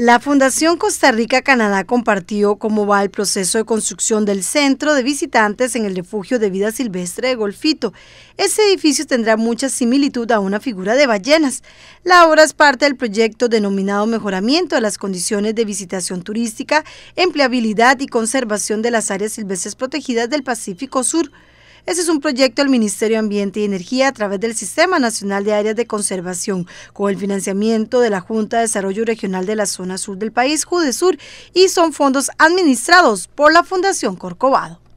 La Fundación Costa Rica Canadá compartió cómo va el proceso de construcción del centro de visitantes en el refugio de vida silvestre de Golfito. ese edificio tendrá mucha similitud a una figura de ballenas. La obra es parte del proyecto denominado Mejoramiento de las condiciones de visitación turística, empleabilidad y conservación de las áreas silvestres protegidas del Pacífico Sur. Ese es un proyecto del Ministerio de Ambiente y Energía a través del Sistema Nacional de Áreas de Conservación, con el financiamiento de la Junta de Desarrollo Regional de la Zona Sur del país, Judesur, y son fondos administrados por la Fundación Corcovado.